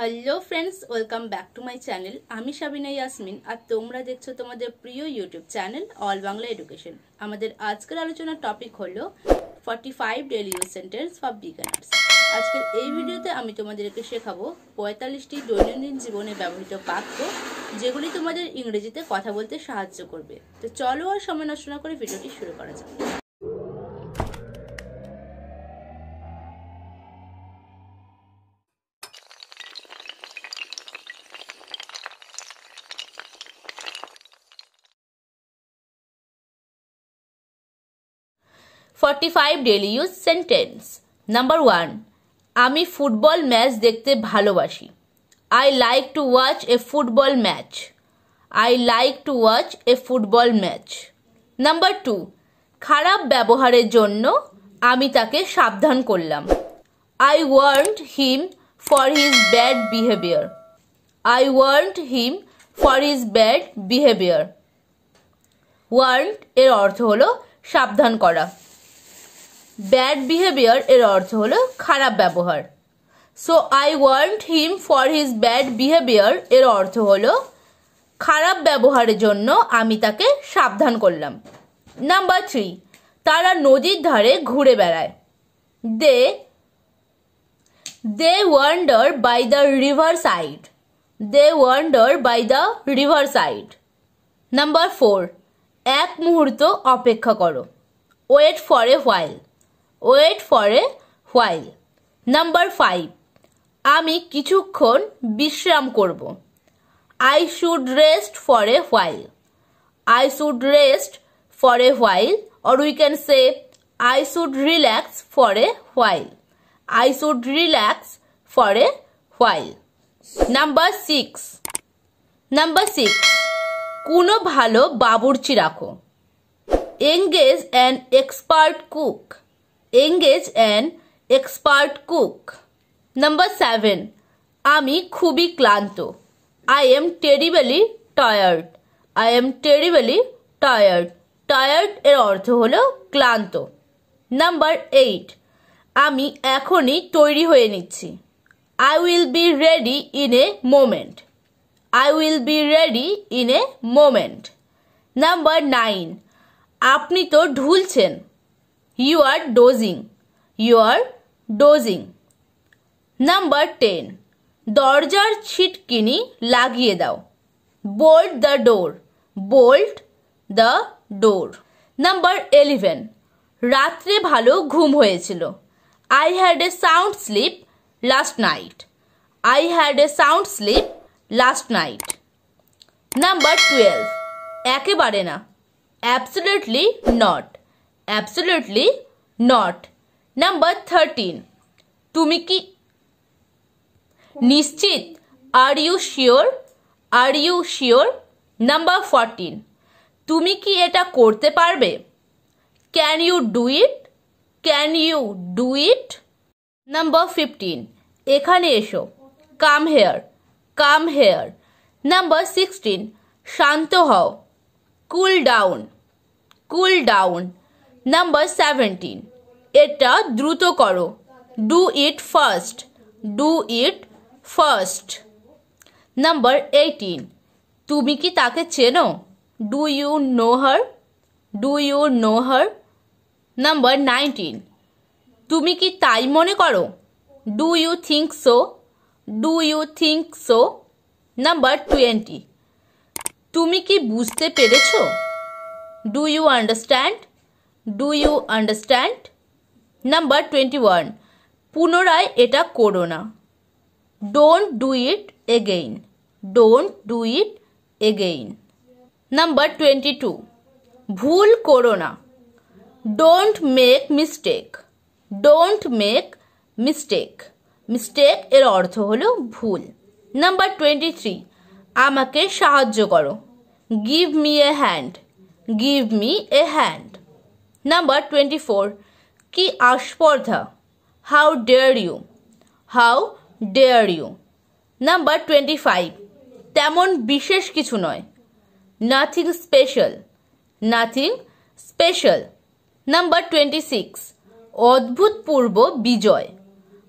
Hello friends welcome back to my channel আমি সাবিনা ইয়াসমিন আর তোমরা দেখছো তোমাদের প্রিয় YouTube channel all Bangla education আমাদের আজকের আলোচনার টপিক হলো forty five daily use sentence for beginners আজকের এই ভিডিওতে আমি তোমাদেরকে শেখাবো পঁয়তাল্লিশটি দৈনন্দিন জীবনে ব্যবহৃত বাক্য যেগুলি তোমাদের ইংরেজিতে কথা বলতে সাহায্য করবে তো চলো আর সময় নষ্ট না করে ভিডিওটি শুরু করা যাবে 45 daily use sentence number one আমি ফুটবল ম্যাচ দেখতে ভালোবাসি I like to watch a football match I like to watch a football match number two খারাপ ব্যবহারের জন্য আমি তাকে সাবধান করলাম I warned him for his bad behaviour I warned him for his bad behaviour warned এর অর্থ হলো সাবধান করা ব্যাড বিহেভিয়ার এর অর্থ হলো খারাপ ব্যবহার so I warned him for his bad behaviour এর অর্থ হলো খারাপ ব্যবহারের জন্য আমি তাকে সাবধান করলাম নাম্বার থ্রি তারা নদীর ধারে ঘুরে বেড়ায় they they wander by the river side they wander by the river side number four এক মুহূর্ত অপেক্ষা করো wait for a while wait for a while number five আমি কিছুক্ষণ বিশ্রাম করব I should rest for a while I should rest for a while or we can say I should relax for a while I should relax for a while number six number six কোনো ভালো বাবুর্চি রাখো engage an expert cook engage an expert cook number seven আমি খুবই ক্লান্ত I am terribly tired I am terribly tired tired এর অর্থ হলো ক্লান্ত নাম্বার এইট আমি এখনই তৈরি হয়ে নিচ্ছি I will be ready in a moment I will be ready in a moment number nine আপনি তো ঢুলছেন You are dozing. You are dozing. Number 10. দরজার ছিটকিনি লাগিয়ে দাও bolt the door bolt the door number eleven রাত্রে ভালো ঘুম হয়েছিল I had a sound sleep last night I had a sound sleep last night number twelve একেবারে না absolutely not absolutely not number thirteen তুমি কি নিশ্চিত are you sure are you sure number fourteen তুমি কি এটা করতে পারবে can you do it can you do it number fifteen এখানে এসো come hair come here number sixteen শান্ত হও cool down cool down number seventeen এটা দ্রুত করো do it fast do it fast number eighteen তুমি কি তাকে চেনো do you know her do you know her number nineteen তুমি কি তাই মনে করো do you think so do you think so number twenty তুমি কি বুঝতে পেরেছো do you understand do you understand number twenty one পুনরায় এটা করো না don't do it again don't do it again number twenty two ভুল করো না don't make mistake don't make mistake mistake এর অর্থ হলো ভুল নাম্বার টোয়েন্টি থ্রি আমাকে সাহায্য করো give me a hand give me a hand number twenty four কি আস্পর্ধা how dare you how dare you number twenty five তেমন বিশেষ কিছু নয় nothing special nothing special number twenty six অদ্ভুতপূর্ব বিজয়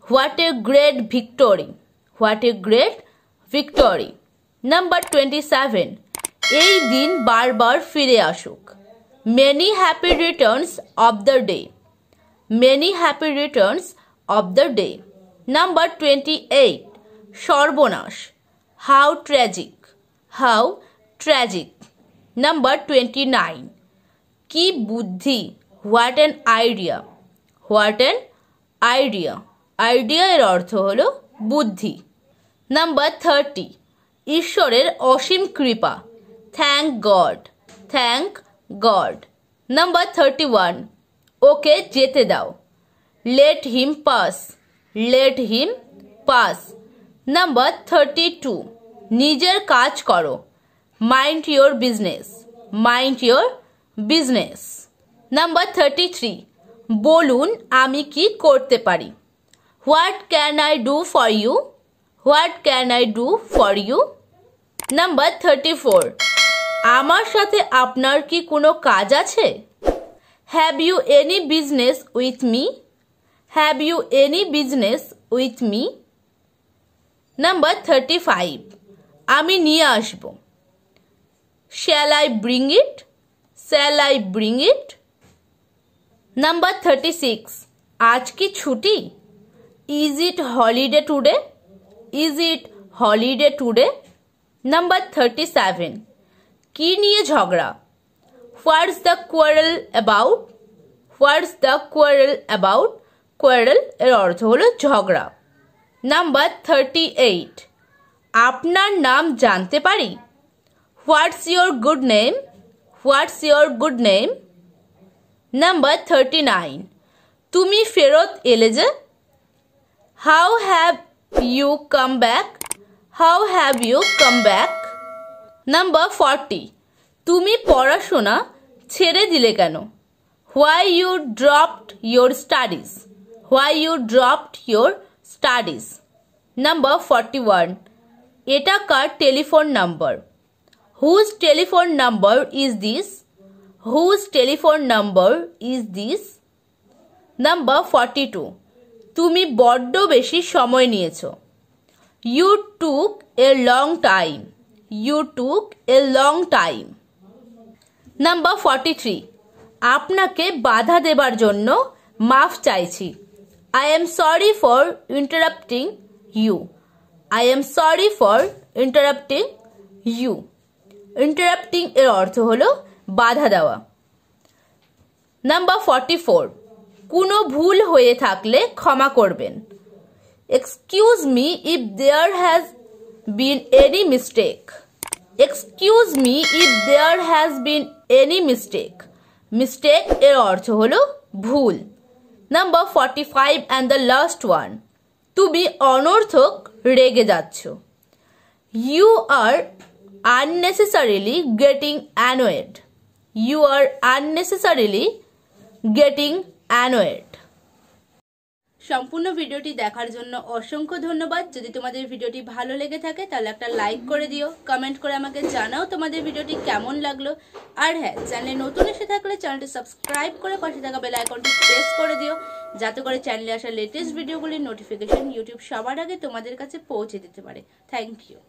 what a great victory what a great victory number twenty seven এই দিন বারবার ফিরে আসুক Many happy returns of the day. Many happy returns of the day. Number 28. Shorbonash. How tragic. How tragic. Number 29. Ki buddhi. What an idea. What an idea. Idea এর অর্থ হলো বুদ্ধি number thirty ঈশ্বরের অসীম কৃপা thank God thank God number thirty one okay जेते दाओ let him pass let him pass number thirty two निजर काज करो mind your business mind your business number thirty three बोलून आमी की करते पारी what can I do for you what can I do for you number thirty four আমার সাথে আপনার কি কোনো কাজ আছে have you any business with me have you any business with me number thirty five আমি নিয়ে আসব shall I bring it shall I bring it number thirty six আজ কি ছুটি is it holiday today is it holiday today number thirty seven কি নিয়ে ঝগড়া what's the quarrel about what's the quarrel about quarrel এর অর্থ হলো ঝগড়া নাম্বার থার্টি এইট আপনার নাম জানতে পারি what's your good name what's your good name number thirty nine তুমি ফেরত এলে যে how have you come back how have you come back number forty তুমি পড়াশোনা ছেড়ে দিলে কেন why you dropped your studies why you dropped your studies number forty one এটা কার telephone number whose telephone number is this whose telephone number is this number forty two তুমি বড্ড বেশি সময় নিয়েছ you took a long time you took a long time. Number forty three আপনাকে বাধা দেবার জন্য মাফ চাইছি I am sorry for interrupting you I am sorry for interrupting you interrupting এর অর্থ হলো বাধা দেওয়া নাম্বার ফর্টি ফোর কোনো ভুল হয়ে থাকলে ক্ষমা করবেন excuse me if there has been any mistake. Excuse me if there has been any mistake mistake এর অর্থ হলো ভুল number forty five and the last one তুমি অনর্থক রেগে যাচ্ছ you are unnecessarily getting annoyed you are unnecessarily getting annoyed সম্পূর্ণ ভিডিওটি দেখার জন্য অসংখ্য ধন্যবাদ যদি তোমাদের ভিডিওটি ভালো লেগে থাকে তাহলে একটা লাইক করে দিও কমেন্ট করে আমাকে জানাও তোমাদের ভিডিওটি কেমন লাগলো আর হ্যাঁ চ্যানেলে নতুন এসে থাকলে চ্যানেলটি সাবস্ক্রাইব করে পাশে থাকা বেল আইকনটি প্রেস করে দিও যাতে করে চ্যানেলে আসা লেটেস্ট ভিডিওগুলির নোটিফিকেশন ইউটিউব সবার আগে তোমাদের কাছে পৌঁছে দিতে পারে থ্যাংক ইউ